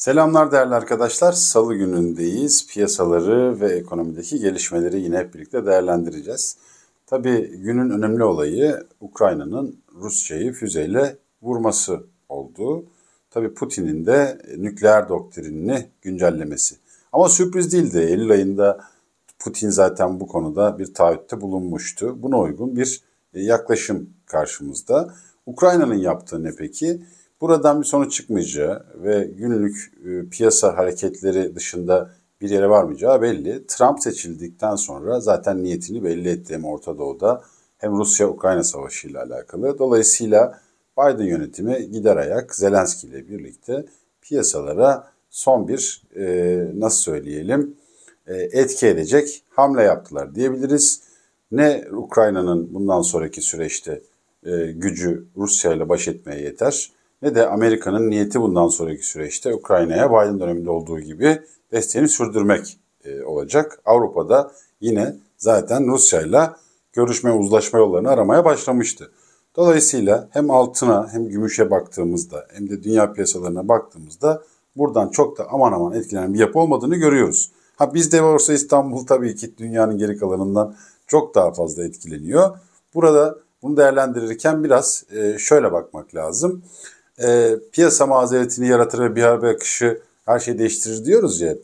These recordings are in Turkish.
Selamlar değerli arkadaşlar. Salı günündeyiz. Piyasaları ve ekonomideki gelişmeleri yine hep birlikte değerlendireceğiz. Tabii günün önemli olayı Ukrayna'nın Rusya'yı füzeyle vurması oldu. Tabii Putin'in de nükleer doktrinini güncellemesi. Ama sürpriz değildi. Eylül ayında Putin zaten bu konuda bir taahhütte bulunmuştu. Buna uygun bir e, yaklaşım karşımızda. Ukrayna'nın yaptığı ne peki? Buradan bir sonuç çıkmayacağı ve günlük e, piyasa hareketleri dışında bir yere varmayacağı belli. Trump seçildikten sonra zaten niyetini belli etti hem Orta Doğu'da hem Rusya-Ukrayna Savaşı ile alakalı. Dolayısıyla Biden yönetimi gider ayak Zelenski ile birlikte piyasalara son bir e, nasıl söyleyelim e, etki edecek hamle yaptılar diyebiliriz. Ne Ukrayna'nın bundan sonraki süreçte e, gücü Rusya ile baş etmeye yeter ne de Amerika'nın niyeti bundan sonraki süreçte Ukrayna'ya Biden döneminde olduğu gibi desteğini sürdürmek e, olacak. Avrupa'da yine zaten Rusya ile görüşme uzlaşma yollarını aramaya başlamıştı. Dolayısıyla hem altına hem gümüşe baktığımızda hem de dünya piyasalarına baktığımızda buradan çok da aman aman etkilenen bir yapı olmadığını görüyoruz. Ha bizde varsa İstanbul tabii ki dünyanın geri kalanından çok daha fazla etkileniyor. Burada bunu değerlendirirken biraz e, şöyle bakmak lazım e, piyasa mazeretini yaratır ve bir haber akışı her şeyi değiştirir diyoruz ya.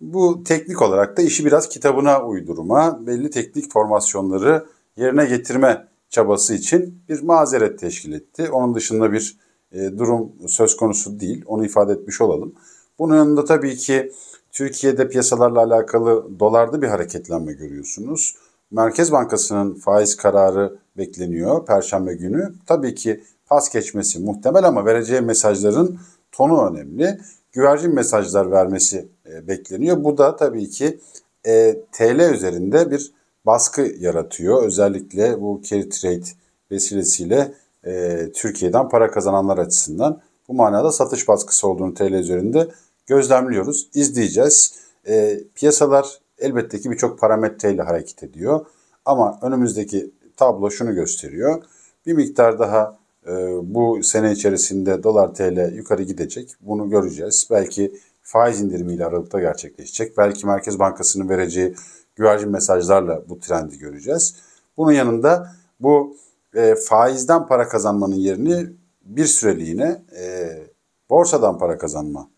Bu teknik olarak da işi biraz kitabına uydurma, belli teknik formasyonları yerine getirme çabası için bir mazeret teşkil etti. Onun dışında bir e, durum söz konusu değil. Onu ifade etmiş olalım. Bunun yanında tabii ki Türkiye'de piyasalarla alakalı dolarda bir hareketlenme görüyorsunuz. Merkez Bankası'nın faiz kararı bekleniyor perşembe günü. Tabii ki pas geçmesi muhtemel ama vereceği mesajların tonu önemli. Güvercin mesajlar vermesi e, bekleniyor. Bu da tabii ki e, TL üzerinde bir baskı yaratıyor. Özellikle bu carry trade vesilesiyle e, Türkiye'den para kazananlar açısından bu manada satış baskısı olduğunu TL üzerinde gözlemliyoruz, izleyeceğiz. E, piyasalar elbette ki birçok parametreyle hareket ediyor ama önümüzdeki tablo şunu gösteriyor. Bir miktar daha ee, bu sene içerisinde dolar TL yukarı gidecek. Bunu göreceğiz. Belki faiz indirimiyle Aralık'ta gerçekleşecek. Belki Merkez Bankası'nın vereceği güvercin mesajlarla bu trendi göreceğiz. Bunun yanında bu e, faizden para kazanmanın yerini bir süreliğine e, borsadan para kazanma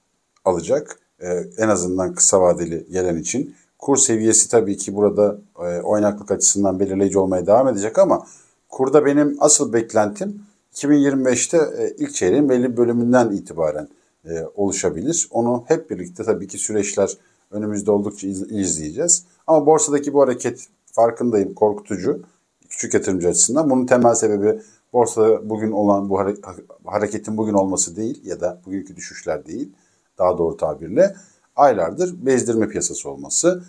alacak. E, en azından kısa vadeli gelen için. Kur seviyesi tabii ki burada e, oynaklık açısından belirleyici olmaya devam edecek ama kurda benim asıl beklentim 2025'te e, ilk çeyreğin belli bölümünden itibaren e, oluşabilir. Onu hep birlikte tabii ki süreçler önümüzde oldukça izleyeceğiz. Ama borsadaki bu hareket farkındayım korkutucu küçük yatırımcı açısından. Bunun temel sebebi borsada bugün olan bu hareketin bugün olması değil ya da bugünkü düşüşler değil daha doğru tabirle aylardır bezdirme piyasası olması.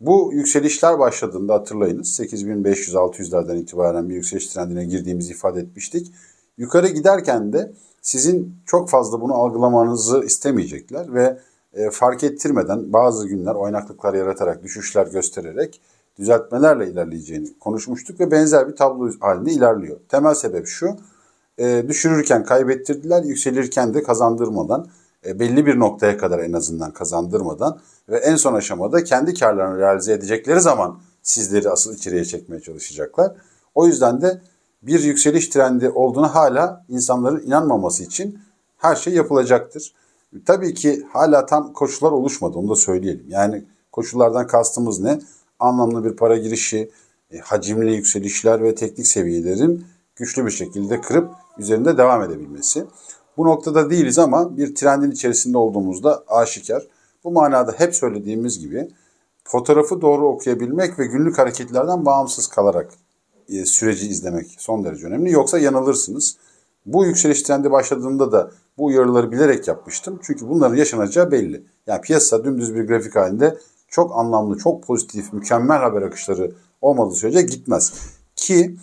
Bu yükselişler başladığında hatırlayınız 8500-600'lerden itibaren bir yükseliş trendine girdiğimizi ifade etmiştik. Yukarı giderken de sizin çok fazla bunu algılamanızı istemeyecekler ve e, fark ettirmeden bazı günler oynaklıklar yaratarak, düşüşler göstererek düzeltmelerle ilerleyeceğini konuşmuştuk ve benzer bir tablo halinde ilerliyor. Temel sebep şu, e, düşürürken kaybettirdiler, yükselirken de kazandırmadan e, belli bir noktaya kadar en azından kazandırmadan ve en son aşamada kendi karlarını realize edecekleri zaman sizleri asıl içeriye çekmeye çalışacaklar. O yüzden de bir yükseliş trendi olduğunu hala insanların inanmaması için her şey yapılacaktır. Tabii ki hala tam koşullar oluşmadı onu da söyleyelim. Yani koşullardan kastımız ne? Anlamlı bir para girişi, e, hacimli yükselişler ve teknik seviyelerin güçlü bir şekilde kırıp üzerinde devam edebilmesi. Bu noktada değiliz ama bir trendin içerisinde olduğumuzda aşikar. Bu manada hep söylediğimiz gibi fotoğrafı doğru okuyabilmek ve günlük hareketlerden bağımsız kalarak e, süreci izlemek son derece önemli. Yoksa yanılırsınız. Bu yükseliş trendi başladığında da bu uyarıları bilerek yapmıştım. Çünkü bunların yaşanacağı belli. Yani piyasa dümdüz bir grafik halinde çok anlamlı, çok pozitif, mükemmel haber akışları olmadığı sürece gitmez. Ki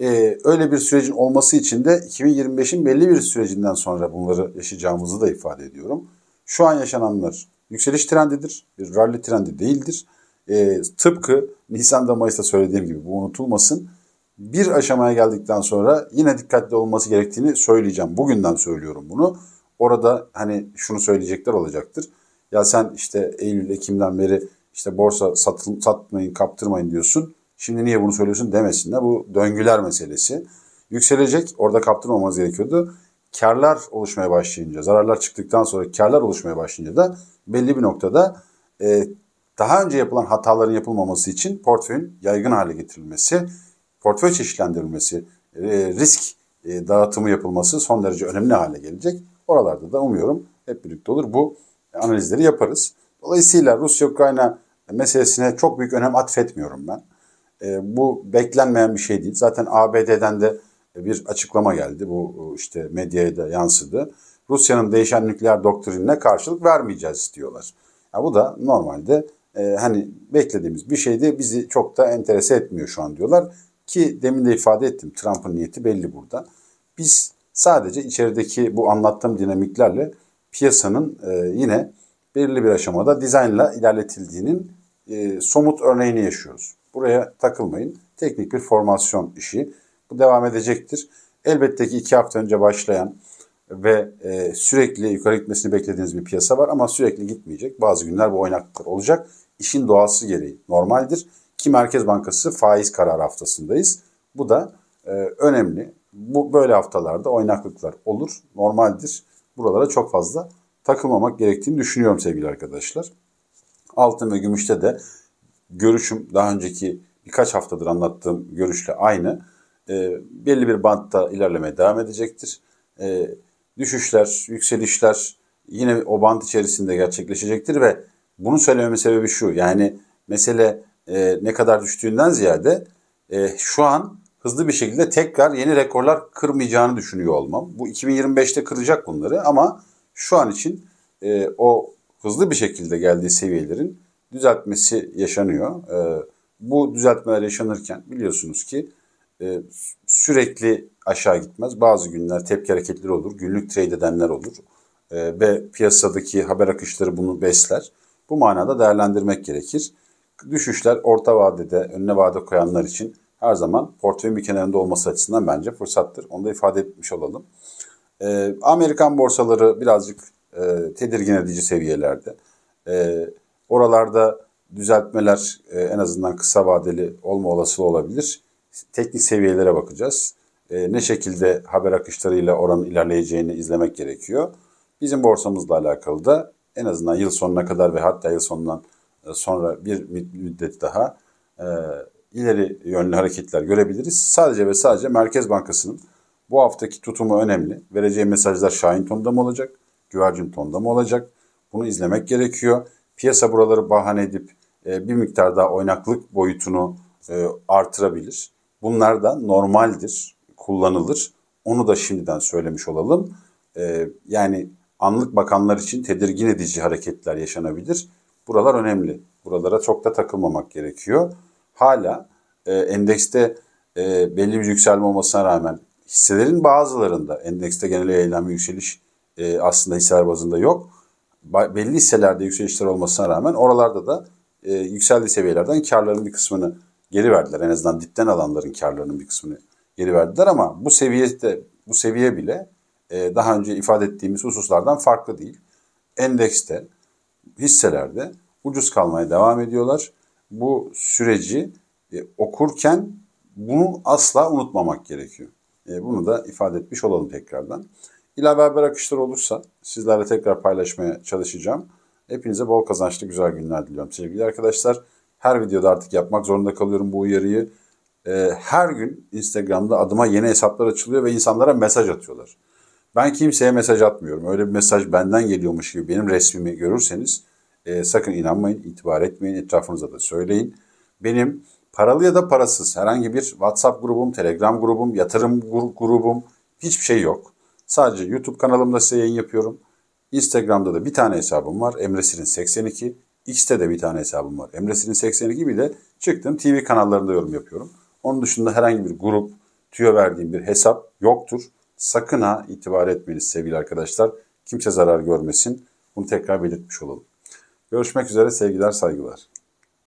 ee, öyle bir sürecin olması için de 2025'in belli bir sürecinden sonra bunları yaşayacağımızı da ifade ediyorum. Şu an yaşananlar yükseliş trendidir, bir rally trendi değildir. E, tıpkı Nisan'da Mayıs'ta söylediğim gibi bu unutulmasın. Bir aşamaya geldikten sonra yine dikkatli olması gerektiğini söyleyeceğim. Bugünden söylüyorum bunu. Orada hani şunu söyleyecekler olacaktır. Ya sen işte Eylül, Ekim'den beri işte borsa satın, satmayın, kaptırmayın diyorsun. Şimdi niye bunu söylüyorsun demesin de bu döngüler meselesi. Yükselecek orada kaptırmamamız gerekiyordu. Karlar oluşmaya başlayınca zararlar çıktıktan sonra karlar oluşmaya başlayınca da belli bir noktada e, daha önce yapılan hataların yapılmaması için portföyün yaygın hale getirilmesi, portföy çeşitlendirilmesi, e, risk e, dağıtımı yapılması son derece önemli hale gelecek. Oralarda da umuyorum hep birlikte olur. Bu analizleri yaparız. Dolayısıyla Rusya-Ukrayna meselesine çok büyük önem atfetmiyorum ben. E, bu beklenmeyen bir şey değil. Zaten ABD'den de bir açıklama geldi. Bu e, işte medyaya da yansıdı. Rusya'nın değişen nükleer doktrinine karşılık vermeyeceğiz istiyorlar. Ya bu da normalde e, hani beklediğimiz bir şeydi. Bizi çok da enterese etmiyor şu an diyorlar. Ki demin de ifade ettim. Trump'ın niyeti belli burada. Biz sadece içerideki bu anlattığım dinamiklerle piyasanın e, yine belirli bir aşamada dizaynla ilerletildiğinin e, somut örneğini yaşıyoruz. Buraya takılmayın. Teknik bir formasyon işi. Bu devam edecektir. Elbette ki iki hafta önce başlayan ve e, sürekli yukarı gitmesini beklediğiniz bir piyasa var ama sürekli gitmeyecek. Bazı günler bu oynaklıklar olacak. İşin doğası gereği normaldir ki Merkez Bankası faiz kararı haftasındayız. Bu da e, önemli. Bu böyle haftalarda oynaklıklar olur, normaldir. Buralara çok fazla takılmamak gerektiğini düşünüyorum sevgili arkadaşlar. Altın ve gümüşte de görüşüm daha önceki birkaç haftadır anlattığım görüşle aynı. E, belli bir bantta ilerlemeye devam edecektir. E, düşüşler, yükselişler yine o band içerisinde gerçekleşecektir ve bunu söylememin sebebi şu. Yani mesele e, ne kadar düştüğünden ziyade e, şu an hızlı bir şekilde tekrar yeni rekorlar kırmayacağını düşünüyor olmam. Bu 2025'te kıracak bunları ama şu an için e, o hızlı bir şekilde geldiği seviyelerin düzeltmesi yaşanıyor. E, bu düzeltmeler yaşanırken biliyorsunuz ki e, sürekli aşağı gitmez. Bazı günler tepki hareketleri olur, günlük trade edenler olur e, ve piyasadaki haber akışları bunu besler. Bu manada değerlendirmek gerekir. Düşüşler orta vadede, önüne vade koyanlar için her zaman portföyün bir kenarında olması açısından bence fırsattır. Onu da ifade etmiş olalım. E, Amerikan borsaları birazcık e, tedirgin edici seviyelerde. E, Oralarda düzeltmeler e, en azından kısa vadeli olma olasılığı olabilir. Teknik seviyelere bakacağız. E, ne şekilde haber akışlarıyla oranın ilerleyeceğini izlemek gerekiyor. Bizim borsamızla alakalı da en azından yıl sonuna kadar ve hatta yıl sonundan e, sonra bir müddet daha ileri yönlü hareketler görebiliriz. Sadece ve sadece Merkez Bankası'nın bu haftaki tutumu önemli. Vereceği mesajlar şahin tonda mı olacak, güvercin tonda mı olacak? Bunu izlemek gerekiyor. Piyasa buraları bahane edip e, bir miktar daha oynaklık boyutunu e, artırabilir. Bunlar da normaldir, kullanılır. Onu da şimdiden söylemiş olalım. E, yani anlık bakanlar için tedirgin edici hareketler yaşanabilir. Buralar önemli. Buralara çok da takılmamak gerekiyor. Hala e, endekste e, belli bir yükselme olmasına rağmen hisselerin bazılarında endekste genel eylem yükseliş e, aslında hisseler bazında yok belli hisselerde yükselişler olmasına rağmen oralarda da e, yükseldiği seviyelerden karların bir kısmını geri verdiler. En azından dipten alanların karlarının bir kısmını geri verdiler ama bu seviyede bu seviye bile e, daha önce ifade ettiğimiz hususlardan farklı değil. Endekste, hisselerde ucuz kalmaya devam ediyorlar. Bu süreci e, okurken bunu asla unutmamak gerekiyor. E, bunu da ifade etmiş olalım tekrardan. İlave haber akışları olursa sizlerle tekrar paylaşmaya çalışacağım. Hepinize bol kazançlı güzel günler diliyorum sevgili arkadaşlar. Her videoda artık yapmak zorunda kalıyorum bu uyarıyı. Ee, her gün Instagram'da adıma yeni hesaplar açılıyor ve insanlara mesaj atıyorlar. Ben kimseye mesaj atmıyorum. Öyle bir mesaj benden geliyormuş gibi benim resmimi görürseniz e, sakın inanmayın, itibar etmeyin, etrafınıza da söyleyin. Benim paralı ya da parasız herhangi bir WhatsApp grubum, Telegram grubum, yatırım grubum hiçbir şey yok. Sadece YouTube kanalımda size yayın yapıyorum. Instagram'da da bir tane hesabım var. Emre Sirin 82. X'te de bir tane hesabım var. Emre Sirin 82 bir de çıktım TV kanallarında yorum yapıyorum. Onun dışında herhangi bir grup, tüyo verdiğim bir hesap yoktur. Sakın ha itibar etmeyiniz sevgili arkadaşlar. Kimse zarar görmesin. Bunu tekrar belirtmiş olalım. Görüşmek üzere sevgiler saygılar.